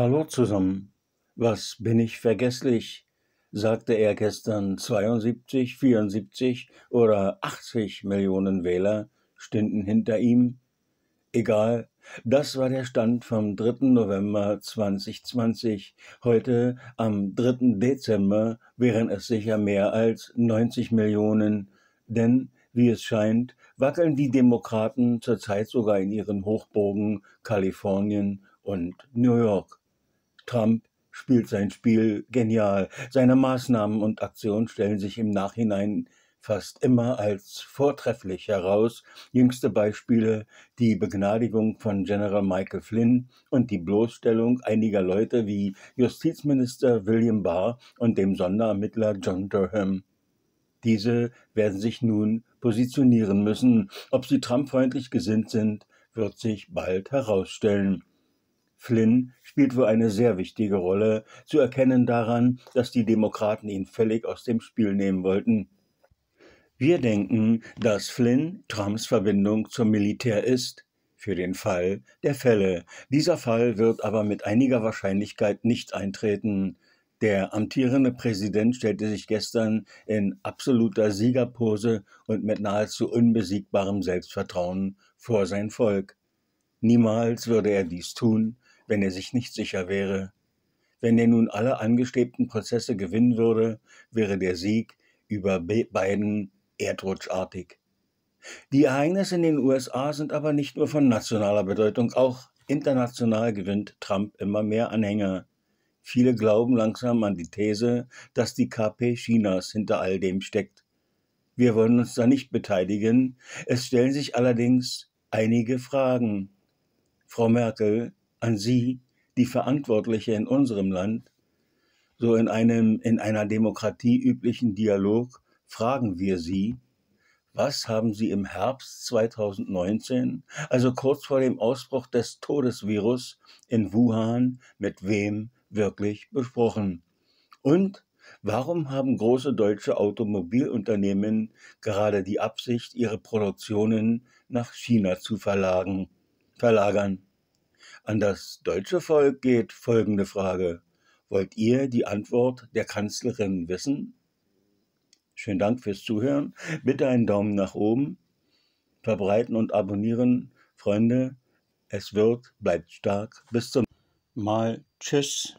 Hallo zusammen. Was bin ich vergesslich? sagte er gestern 72, 74 oder 80 Millionen Wähler stünden hinter ihm. Egal, das war der Stand vom 3. November 2020. Heute, am 3. Dezember, wären es sicher mehr als 90 Millionen, denn wie es scheint, wackeln die Demokraten zurzeit sogar in ihren Hochburgen Kalifornien und New York. Trump spielt sein Spiel genial. Seine Maßnahmen und Aktionen stellen sich im Nachhinein fast immer als vortrefflich heraus. Jüngste Beispiele die Begnadigung von General Michael Flynn und die Bloßstellung einiger Leute wie Justizminister William Barr und dem Sonderermittler John Durham. Diese werden sich nun positionieren müssen. Ob sie Trump-freundlich gesinnt sind, wird sich bald herausstellen. Flynn spielt wohl eine sehr wichtige Rolle, zu erkennen daran, dass die Demokraten ihn völlig aus dem Spiel nehmen wollten. Wir denken, dass Flynn Trumps Verbindung zum Militär ist, für den Fall der Fälle. Dieser Fall wird aber mit einiger Wahrscheinlichkeit nicht eintreten. Der amtierende Präsident stellte sich gestern in absoluter Siegerpose und mit nahezu unbesiegbarem Selbstvertrauen vor sein Volk. Niemals würde er dies tun, wenn er sich nicht sicher wäre. Wenn er nun alle angestrebten Prozesse gewinnen würde, wäre der Sieg über Biden erdrutschartig. Die Ereignisse in den USA sind aber nicht nur von nationaler Bedeutung, auch international gewinnt Trump immer mehr Anhänger. Viele glauben langsam an die These, dass die KP Chinas hinter all dem steckt. Wir wollen uns da nicht beteiligen, es stellen sich allerdings einige Fragen. Frau Merkel, an Sie, die Verantwortliche in unserem Land, so in einem in einer Demokratie üblichen Dialog fragen wir Sie, was haben Sie im Herbst 2019, also kurz vor dem Ausbruch des Todesvirus in Wuhan, mit wem wirklich besprochen? Und warum haben große deutsche Automobilunternehmen gerade die Absicht, ihre Produktionen nach China zu verlagen, verlagern? An das deutsche Volk geht folgende Frage. Wollt ihr die Antwort der Kanzlerin wissen? Schönen Dank fürs Zuhören. Bitte einen Daumen nach oben. Verbreiten und abonnieren. Freunde, es wird, bleibt stark. Bis zum Mal. Tschüss.